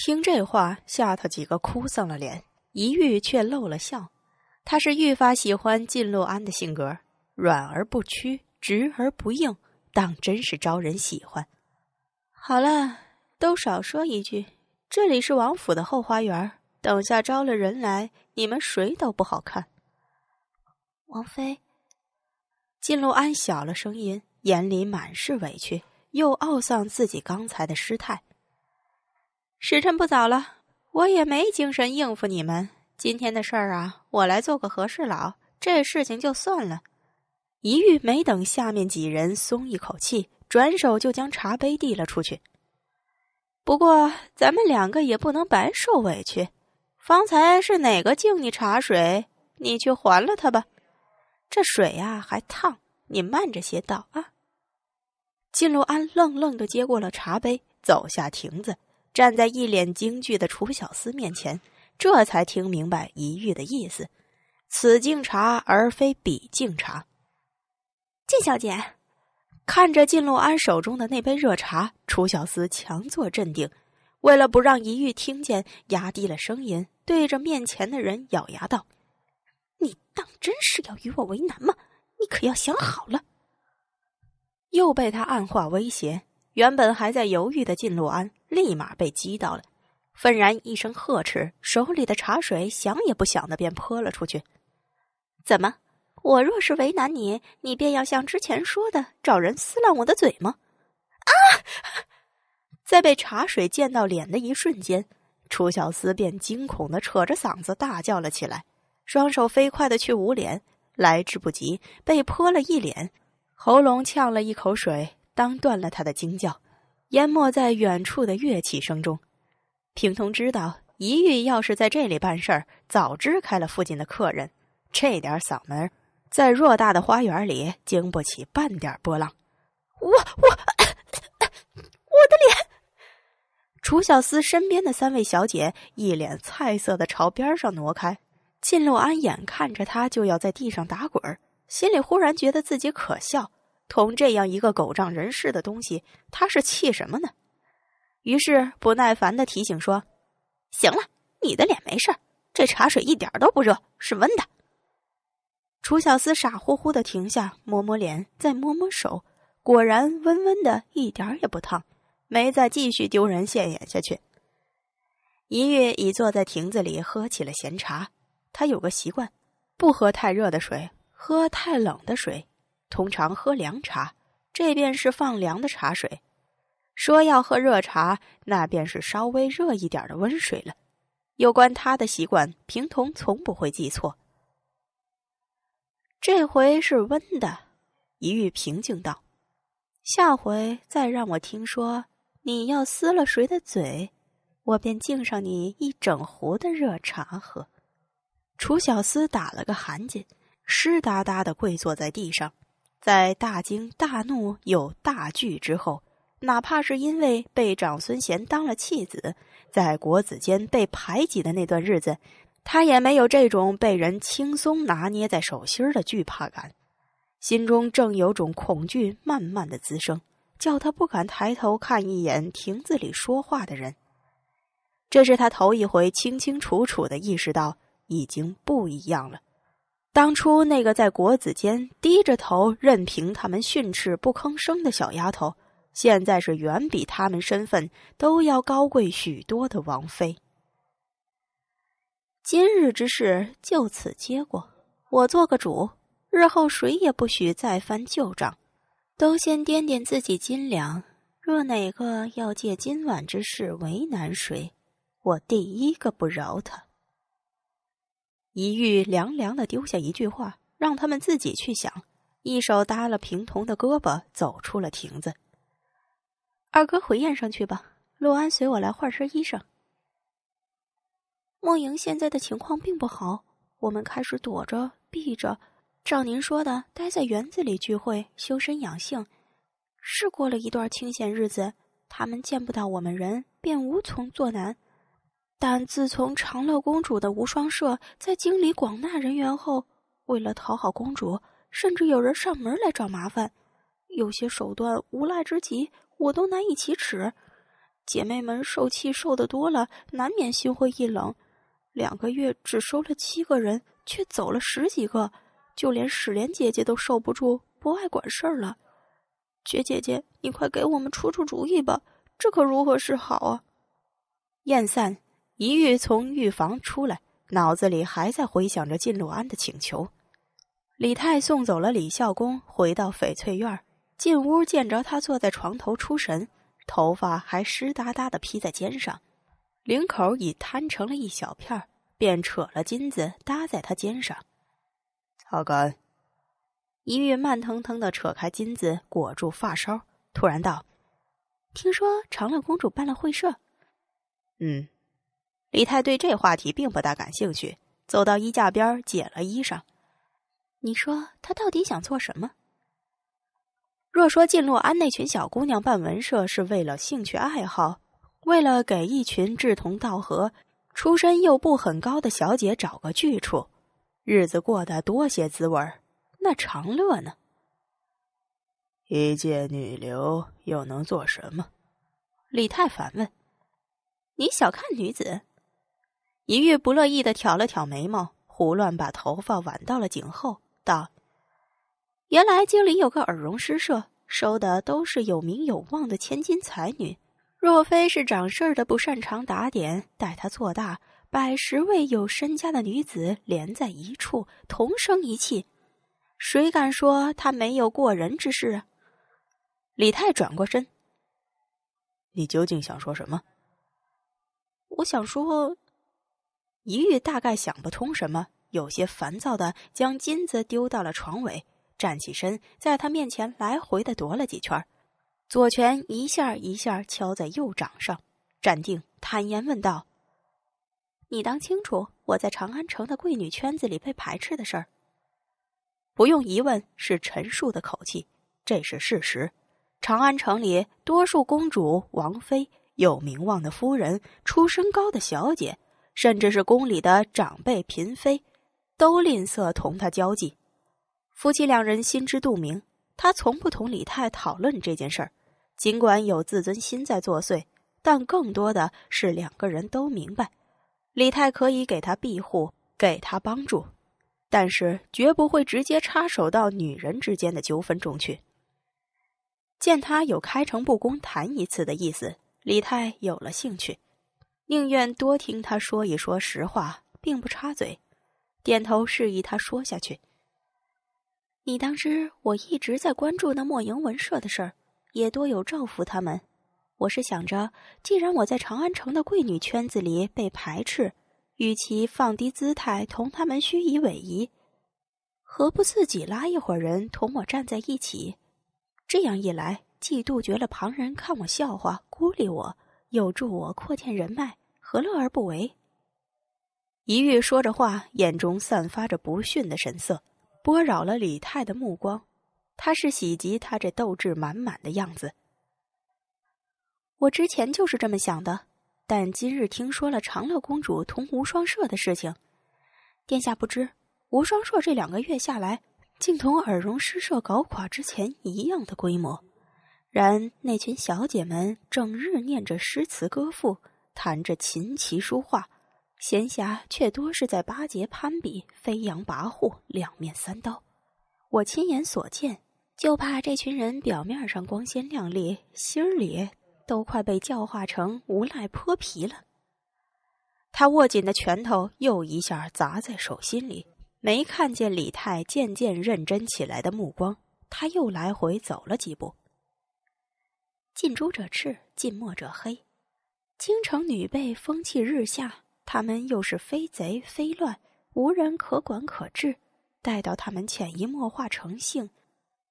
听这话，下头几个哭丧了脸，一遇却露了笑。他是愈发喜欢靳洛安的性格，软而不屈，直而不硬，当真是招人喜欢。好了，都少说一句，这里是王府的后花园，等下招了人来，你们谁都不好看。王妃，靳洛安小了声音，眼里满是委屈，又懊丧自己刚才的失态。时辰不早了，我也没精神应付你们。今天的事儿啊，我来做个和事佬，这事情就算了。一玉没等下面几人松一口气，转手就将茶杯递了出去。不过咱们两个也不能白受委屈，方才是哪个敬你茶水，你去还了他吧。这水呀还烫，你慢着些倒啊。金洛安愣愣的接过了茶杯，走下亭子。站在一脸惊惧的楚小司面前，这才听明白一玉的意思：此敬茶而非彼敬茶。晋小姐看着晋洛安手中的那杯热茶，楚小司强作镇定，为了不让一玉听见，压低了声音，对着面前的人咬牙道：“你当真是要与我为难吗？你可要想好了。”又被他暗话威胁，原本还在犹豫的晋洛安。立马被激到了，愤然一声呵斥，手里的茶水想也不想的便泼了出去。怎么，我若是为难你，你便要像之前说的找人撕烂我的嘴吗？啊！在被茶水溅到脸的一瞬间，楚小司便惊恐的扯着嗓子大叫了起来，双手飞快的去捂脸，来之不及，被泼了一脸，喉咙呛了一口水，当断了他的惊叫。淹没在远处的乐器声中，平通知道，一玉要是在这里办事儿，早支开了附近的客人。这点嗓门，在偌大的花园里经不起半点波浪。我我我的脸！楚小司身边的三位小姐一脸菜色的朝边上挪开，靳洛安眼看着他就要在地上打滚儿，心里忽然觉得自己可笑。同这样一个狗仗人势的东西，他是气什么呢？于是不耐烦的提醒说：“行了，你的脸没事这茶水一点都不热，是温的。”楚小司傻乎乎的停下，摸摸脸，再摸摸手，果然温温的，一点也不烫，没再继续丢人现眼下去。一月已坐在亭子里喝起了闲茶，他有个习惯，不喝太热的水，喝太冷的水。通常喝凉茶，这便是放凉的茶水；说要喝热茶，那便是稍微热一点的温水了。有关他的习惯，平童从不会记错。这回是温的，一玉平静道：“下回再让我听说你要撕了谁的嘴，我便敬上你一整壶的热茶喝。”楚小司打了个寒噤，湿哒哒的跪坐在地上。在大惊大怒又大惧之后，哪怕是因为被长孙贤当了弃子，在国子监被排挤的那段日子，他也没有这种被人轻松拿捏在手心的惧怕感，心中正有种恐惧慢慢的滋生，叫他不敢抬头看一眼亭子里说话的人。这是他头一回清清楚楚的意识到，已经不一样了。当初那个在国子监低着头，任凭他们训斥不吭声的小丫头，现在是远比他们身份都要高贵许多的王妃。今日之事就此接过，我做个主，日后谁也不许再翻旧账，都先掂掂自己斤两。若哪个要借今晚之事为难谁，我第一个不饶他。一玉凉凉的丢下一句话，让他们自己去想。一手搭了平童的胳膊，走出了亭子。二哥回宴上去吧，洛安随我来换身衣裳。梦莹现在的情况并不好，我们开始躲着、避着，照您说的，待在园子里聚会、修身养性，是过了一段清闲日子。他们见不到我们人，便无从作难。但自从长乐公主的无双社在经理广纳人员后，为了讨好公主，甚至有人上门来找麻烦，有些手段无赖之极，我都难以启齿。姐妹们受气受得多了，难免心灰意冷。两个月只收了七个人，却走了十几个，就连史莲姐姐都受不住，不爱管事儿了。雪姐姐，你快给我们出出主意吧，这可如何是好啊？燕散。一玉从浴房出来，脑子里还在回想着靳洛安的请求。李泰送走了李孝公，回到翡翠院进屋见着他坐在床头出神，头发还湿哒哒的披在肩上，领口已摊成了一小片便扯了金子搭在他肩上，擦干。一玉慢腾腾的扯开金子，裹住发梢，突然道：“听说长乐公主办了会社。”“嗯。”李太对这话题并不大感兴趣，走到衣架边解了衣裳。你说他到底想做什么？若说进洛安那群小姑娘办文社是为了兴趣爱好，为了给一群志同道合、出身又不很高的小姐找个去处，日子过得多些滋味儿，那长乐呢？一介女流又能做什么？李太反问：“你小看女子？”一玉不乐意的挑了挑眉毛，胡乱把头发挽到了颈后，道：“原来京里有个耳聋诗社，收的都是有名有望的千金才女。若非是掌事儿的不擅长打点，待她做大，百十位有身家的女子连在一处，同生一气，谁敢说她没有过人之事？”李太转过身：“你究竟想说什么？”“我想说。”一玉大概想不通什么，有些烦躁的将金子丢到了床尾，站起身，在他面前来回的踱了几圈，左拳一下一下敲在右掌上，站定，坦言问道：“你当清楚我在长安城的贵女圈子里被排斥的事儿？不用疑问，是陈述的口气，这是事实。长安城里多数公主、王妃、有名望的夫人、出身高的小姐。”甚至是宫里的长辈嫔妃，都吝啬同他交际。夫妻两人心知肚明，他从不同李泰讨论这件事儿。尽管有自尊心在作祟，但更多的是两个人都明白，李太可以给他庇护，给他帮助，但是绝不会直接插手到女人之间的纠纷中去。见他有开诚布公谈一次的意思，李太有了兴趣。宁愿多听他说一说实话，并不插嘴，点头示意他说下去。你当知，我一直在关注那莫莹文社的事儿，也多有照拂他们。我是想着，既然我在长安城的贵女圈子里被排斥，与其放低姿态同他们虚以委蛇，何不自己拉一伙人同我站在一起？这样一来，既杜绝了旁人看我笑话、孤立我。有助我扩建人脉，何乐而不为？一玉说着话，眼中散发着不逊的神色，拨扰了李泰的目光。他是喜极，他这斗志满满的样子。我之前就是这么想的，但今日听说了长乐公主同吴双社的事情，殿下不知，吴双社这两个月下来，竟同耳荣诗社搞垮之前一样的规模。然，那群小姐们整日念着诗词歌赋，弹着琴棋书画，闲暇却多是在巴结攀比、飞扬跋扈、两面三刀。我亲眼所见，就怕这群人表面上光鲜亮丽，心里都快被教化成无赖泼皮了。他握紧的拳头又一下砸在手心里，没看见李太渐渐认真起来的目光。他又来回走了几步。近朱者赤，近墨者黑。京城女被风气日下，她们又是非贼非乱，无人可管可治。待到她们潜移默化成性，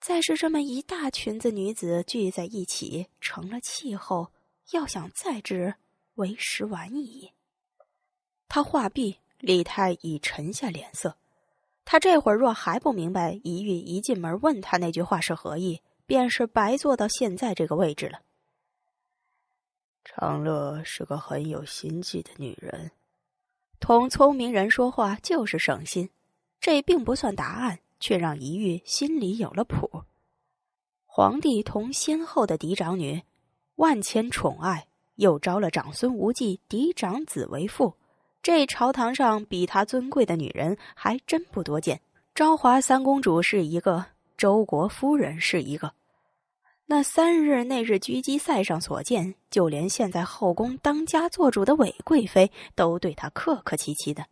再是这么一大群子女子聚在一起成了气候，要想再治，为时晚矣。他话毕，李太已沉下脸色。他这会儿若还不明白，一玉一进门问他那句话是何意。便是白坐到现在这个位置了。长乐是个很有心计的女人，同聪明人说话就是省心。这并不算答案，却让一玉心里有了谱。皇帝同先后的嫡长女，万千宠爱，又招了长孙无忌嫡长子为父，这朝堂上比他尊贵的女人还真不多见。昭华三公主是一个。周国夫人是一个，那三日那日狙击赛上所见，就连现在后宫当家做主的韦贵妃都对她客客气气的。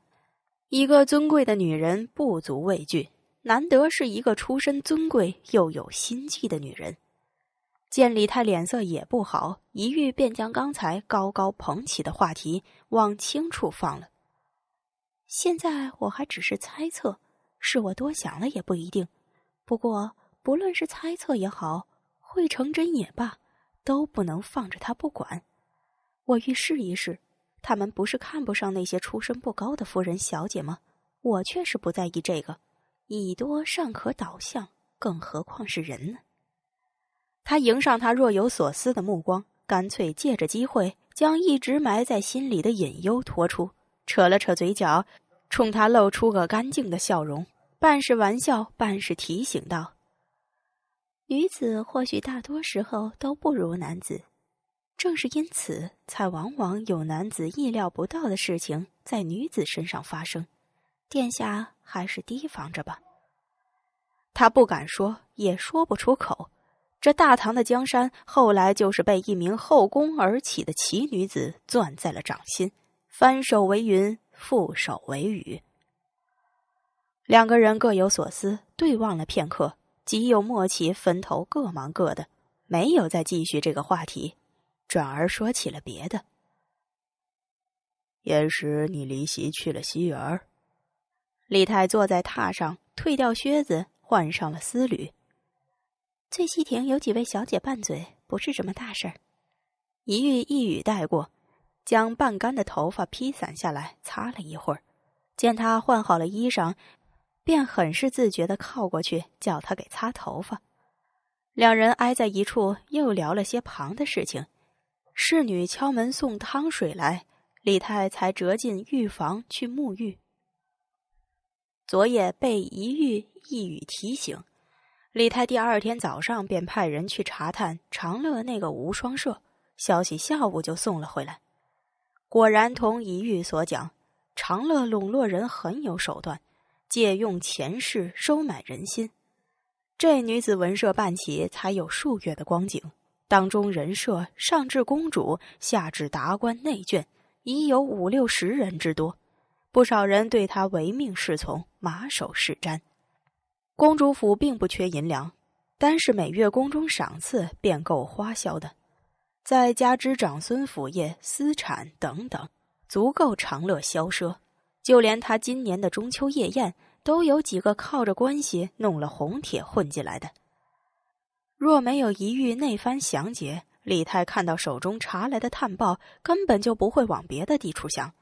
一个尊贵的女人不足畏惧，难得是一个出身尊贵又有心计的女人。见李太脸色也不好，一遇便将刚才高高捧起的话题往轻处放了。现在我还只是猜测，是我多想了也不一定。不过，不论是猜测也好，会成真也罢，都不能放着他不管。我欲试一试。他们不是看不上那些出身不高的夫人小姐吗？我却是不在意这个。以多尚可导向，更何况是人呢？他迎上他若有所思的目光，干脆借着机会将一直埋在心里的隐忧托出，扯了扯嘴角，冲他露出个干净的笑容。半是玩笑，半是提醒道：“女子或许大多时候都不如男子，正是因此，才往往有男子意料不到的事情在女子身上发生。殿下还是提防着吧。”他不敢说，也说不出口。这大唐的江山，后来就是被一名后宫而起的奇女子攥在了掌心，翻手为云，覆手为雨。两个人各有所思，对望了片刻，极有默契，分头各忙各的，没有再继续这个话题，转而说起了别的。延时，你离席去了西园。李太坐在榻上，褪掉靴子，换上了丝履。醉西亭有几位小姐拌嘴，不是什么大事儿，一遇一语带过，将半干的头发披散下来，擦了一会儿，见他换好了衣裳。便很是自觉地靠过去，叫他给擦头发。两人挨在一处，又聊了些旁的事情。侍女敲门送汤水来，李太才折进浴房去沐浴。昨夜被一玉一语提醒，李太第二天早上便派人去查探长乐那个无双社，消息下午就送了回来。果然同一玉所讲，长乐笼络人很有手段。借用前世收买人心，这女子文社办起才有数月的光景，当中人设上至公主，下至达官内眷，已有五六十人之多，不少人对她唯命是从，马首是瞻。公主府并不缺银两，单是每月宫中赏赐便够花销的，再加之长孙府业私产等等，足够长乐消奢。就连他今年的中秋夜宴，都有几个靠着关系弄了红帖混进来的。若没有一遇那番详解，李太看到手中查来的探报，根本就不会往别的地处想，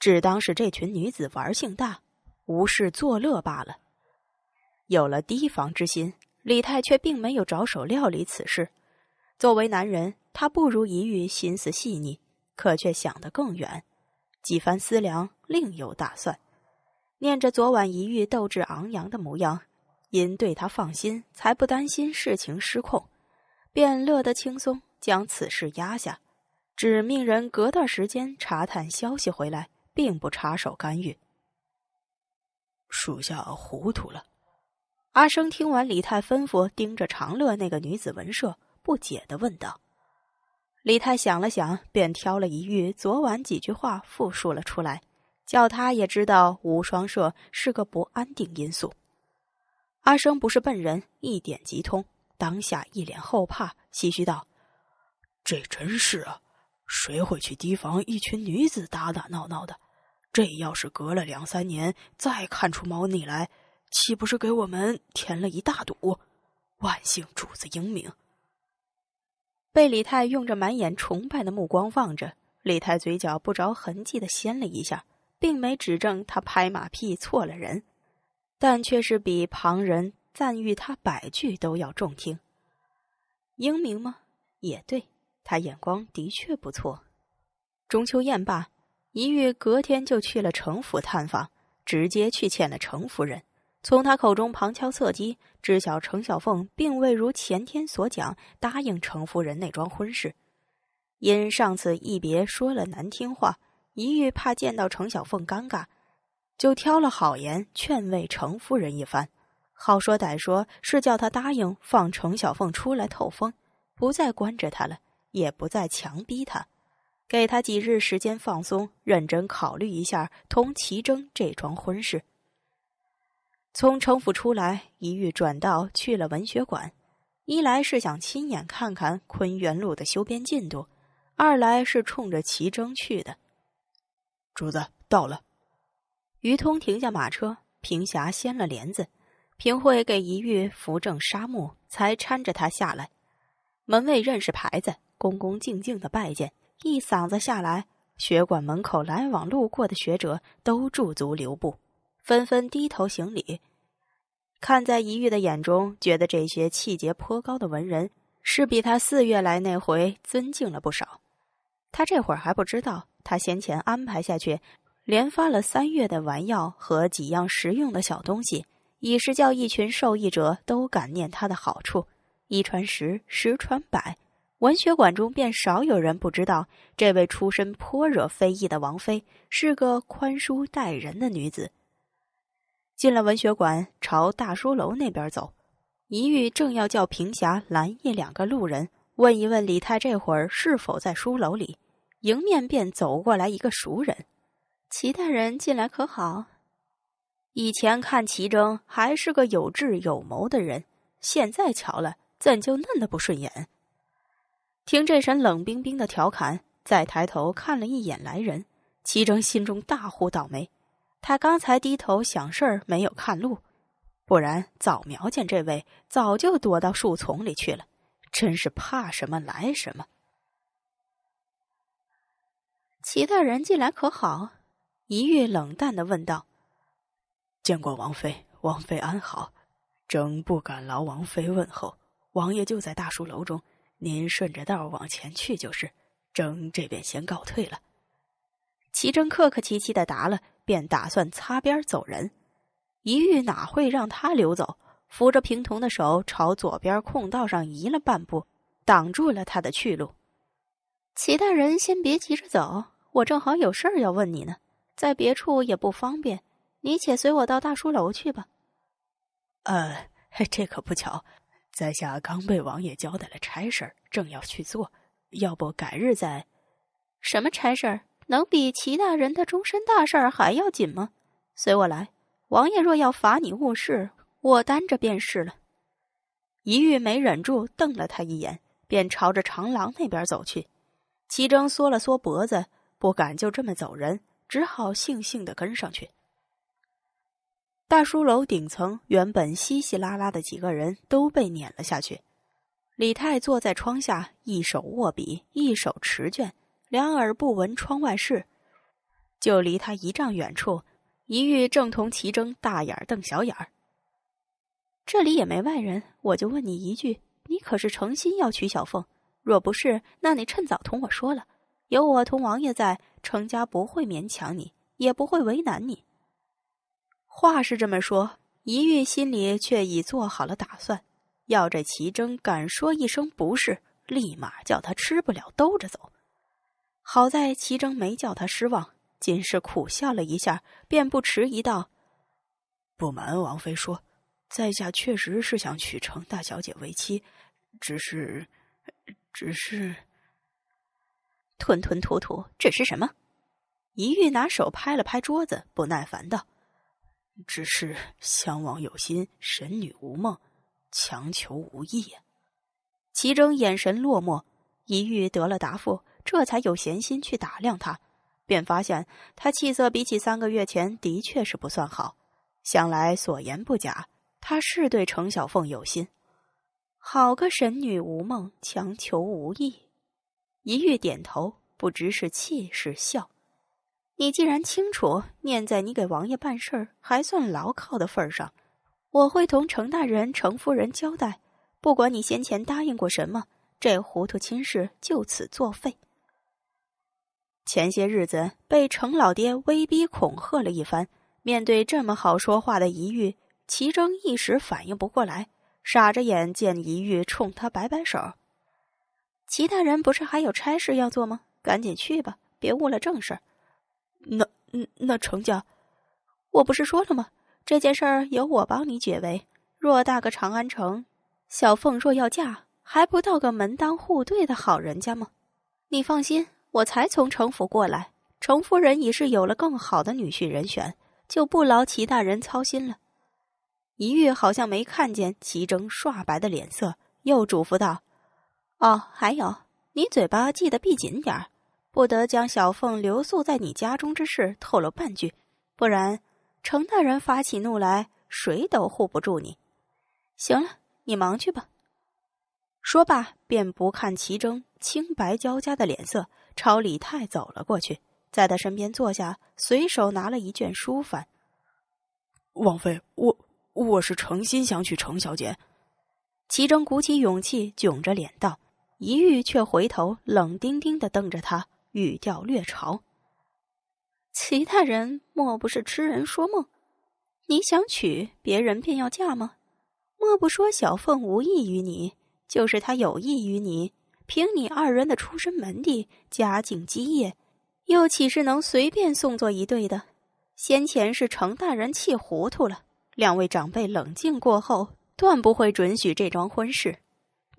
只当是这群女子玩性大，无事作乐罢了。有了提防之心，李太却并没有着手料理此事。作为男人，他不如一遇心思细腻，可却想得更远。几番思量。另有打算，念着昨晚一遇斗志昂扬的模样，因对他放心，才不担心事情失控，便乐得轻松，将此事压下，只命人隔段时间查探消息回来，并不插手干预。属下糊涂了。阿生听完李太吩咐，盯着长乐那个女子文社，不解的问道：“李太想了想，便挑了一玉，昨晚几句话复述了出来。”叫他也知道无双社是个不安定因素。阿生不是笨人，一点即通。当下一脸后怕，唏嘘道：“这真是啊，谁会去提防一群女子打打闹闹的？这要是隔了两三年再看出猫腻来，岂不是给我们添了一大堵？万幸主子英明。”被李太用着满眼崇拜的目光望着，李太嘴角不着痕迹的掀了一下。并没指证他拍马屁错了人，但却是比旁人赞誉他百句都要中听。英明吗？也对他眼光的确不错。中秋宴罢，一遇隔天就去了程府探访，直接去见了程夫人。从他口中旁敲侧击，知晓程小凤并未如前天所讲答应程夫人那桩婚事，因上次一别说了难听话。一玉怕见到程小凤尴尬，就挑了好言劝慰程夫人一番，好说歹说是叫她答应放程小凤出来透风，不再关着她了，也不再强逼她，给她几日时间放松，认真考虑一下同齐征这桩婚事。从城府出来，一遇转道去了文学馆，一来是想亲眼看看昆元路的修编进度，二来是冲着齐征去的。主子到了，于通停下马车，平霞掀了帘子，平惠给一玉扶正纱幕，才搀着他下来。门卫认识牌子，恭恭敬敬的拜见，一嗓子下来，学馆门口来往路过的学者都驻足留步，纷纷低头行礼。看在一玉的眼中，觉得这些气节颇高的文人是比他四月来那回尊敬了不少。他这会儿还不知道。他先前安排下去，连发了三月的丸药和几样实用的小东西，已是叫一群受益者都感念他的好处，一传十，十传百，文学馆中便少有人不知道这位出身颇惹非议的王妃是个宽恕待人的女子。进了文学馆，朝大书楼那边走，一玉正要叫平霞拦一两个路人，问一问李泰这会儿是否在书楼里。迎面便走过来一个熟人，齐大人近来可好？以前看齐征还是个有志有谋的人，现在瞧了怎就嫩的不顺眼？听这声冷冰冰的调侃，再抬头看了一眼来人，齐征心中大呼倒霉。他刚才低头想事儿没有看路，不然早瞄见这位，早就躲到树丛里去了。真是怕什么来什么。齐大人近来可好？一玉冷淡的问道。见过王妃，王妃安好，正不敢劳王妃问候。王爷就在大书楼中，您顺着道往前去就是。正这边先告退了。齐正客客气气的答了，便打算擦边走人。一玉哪会让他溜走？扶着平童的手朝左边空道上移了半步，挡住了他的去路。齐大人，先别急着走。我正好有事儿要问你呢，在别处也不方便，你且随我到大书楼去吧。呃，这可不巧，在下刚被王爷交代了差事儿，正要去做，要不改日再。什么差事儿能比齐大人的终身大事还要紧吗？随我来，王爷若要罚你误事，我担着便是了。一玉没忍住，瞪了他一眼，便朝着长廊那边走去。齐征缩了缩脖子。不敢就这么走人，只好悻悻的跟上去。大书楼顶层原本稀稀拉拉的几个人都被撵了下去。李太坐在窗下，一手握笔，一手持卷，两耳不闻窗外事。就离他一丈远处，一遇正同齐争大眼瞪小眼儿。这里也没外人，我就问你一句：你可是诚心要娶小凤？若不是，那你趁早同我说了。有我同王爷在，程家不会勉强你，也不会为难你。话是这么说，一玉心里却已做好了打算，要这齐征敢说一声不是，立马叫他吃不了兜着走。好在齐征没叫他失望，仅是苦笑了一下，便不迟疑道：“不瞒王妃说，在下确实是想娶程大小姐为妻，只是，只是。”吞吞吐吐，这是什么？一玉拿手拍了拍桌子，不耐烦道：“只是襄王有心，神女无梦，强求无益。”齐征眼神落寞，一玉得了答复，这才有闲心去打量他，便发现他气色比起三个月前的确是不算好，想来所言不假，他是对程小凤有心。好个神女无梦，强求无益。一玉点头，不知是气是笑。你既然清楚，念在你给王爷办事儿还算牢靠的份上，我会同程大人、程夫人交代。不管你先前答应过什么，这糊涂亲事就此作废。前些日子被程老爹威逼恐吓了一番，面对这么好说话的一玉，齐征一时反应不过来，傻着眼，见一玉冲他摆摆手。齐大人不是还有差事要做吗？赶紧去吧，别误了正事。那那程家，我不是说了吗？这件事儿由我帮你解围。偌大个长安城，小凤若要嫁，还不到个门当户对的好人家吗？你放心，我才从城府过来，程夫人已是有了更好的女婿人选，就不劳齐大人操心了。一玉好像没看见齐征刷白的脸色，又嘱咐道。哦，还有，你嘴巴记得闭紧点儿，不得将小凤留宿在你家中之事透露半句，不然，程大人发起怒来，谁都护不住你。行了，你忙去吧。说罢，便不看齐征清白交加的脸色，朝李泰走了过去，在他身边坐下，随手拿了一卷书翻。王妃，我我是诚心想娶程小姐。齐征鼓起勇气，窘着脸道。一玉却回头，冷丁丁的瞪着他，语调略嘲：“其他人莫不是痴人说梦？你想娶别人便要嫁吗？莫不说小凤无异于你，就是他有意于你，凭你二人的出身门第、家境基业，又岂是能随便送作一对的？先前是程大人气糊涂了，两位长辈冷静过后，断不会准许这桩婚事。”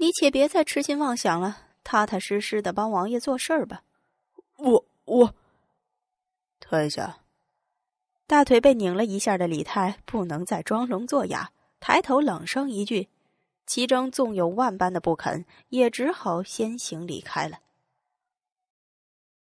你且别再痴心妄想了，踏踏实实的帮王爷做事吧。我我，退下。大腿被拧了一下的李泰不能再装聋作哑，抬头冷声一句：“齐征纵有万般的不肯，也只好先行离开了。”